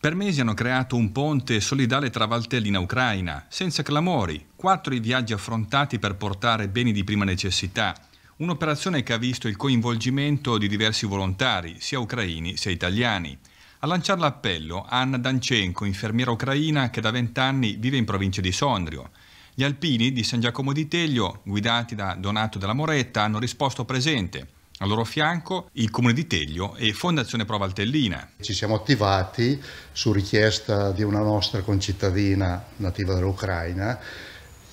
Per mesi hanno creato un ponte solidale tra Valtellina e Ucraina, senza clamori, quattro i viaggi affrontati per portare beni di prima necessità, un'operazione che ha visto il coinvolgimento di diversi volontari, sia ucraini sia italiani. A lanciare l'appello Anna Dancenco, infermiera ucraina che da vent'anni vive in provincia di Sondrio. Gli alpini di San Giacomo di Teglio, guidati da Donato della Moretta, hanno risposto presente al loro fianco il Comune di Teglio e Fondazione Pro Valtellina. Ci siamo attivati su richiesta di una nostra concittadina nativa dell'Ucraina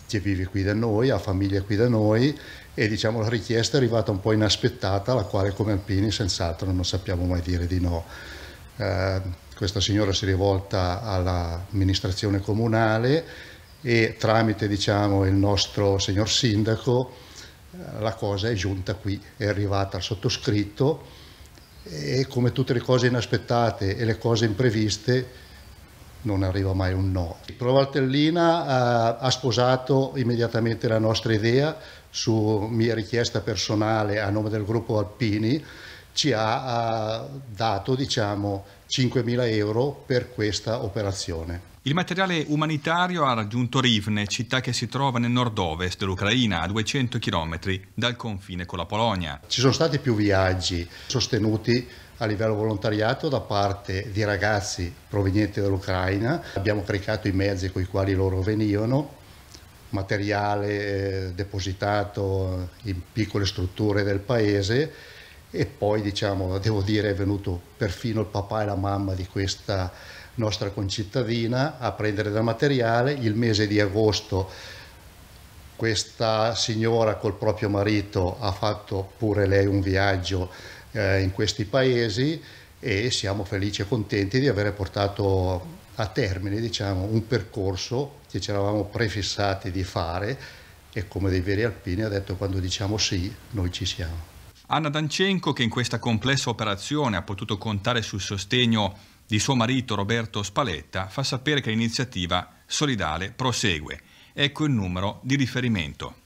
che vive qui da noi, ha famiglia qui da noi e diciamo la richiesta è arrivata un po' inaspettata, la quale come alpini senz'altro non sappiamo mai dire di no. Eh, questa signora si è rivolta all'amministrazione comunale e tramite diciamo, il nostro signor sindaco la cosa è giunta qui, è arrivata al sottoscritto e come tutte le cose inaspettate e le cose impreviste non arriva mai un no. Pro Provaltellina ha sposato immediatamente la nostra idea su mia richiesta personale a nome del gruppo Alpini ci ha, dato diciamo 5.000 euro per questa operazione. Il materiale umanitario ha raggiunto Rivne, città che si trova nel nord-ovest dell'Ucraina, a 200 km dal confine con la Polonia. Ci sono stati più viaggi sostenuti a livello volontariato da parte di ragazzi provenienti dall'Ucraina. Abbiamo caricato i mezzi con i quali loro venivano, materiale eh, depositato in piccole strutture del paese e poi diciamo, devo dire, è venuto perfino il papà e la mamma di questa nostra concittadina a prendere del materiale. Il mese di agosto questa signora col proprio marito ha fatto pure lei un viaggio eh, in questi paesi e siamo felici e contenti di aver portato a termine diciamo, un percorso che ci eravamo prefissati di fare e come dei veri alpini ha detto quando diciamo sì noi ci siamo. Anna Dancenko, che in questa complessa operazione ha potuto contare sul sostegno di suo marito Roberto Spaletta, fa sapere che l'iniziativa solidale prosegue. Ecco il numero di riferimento.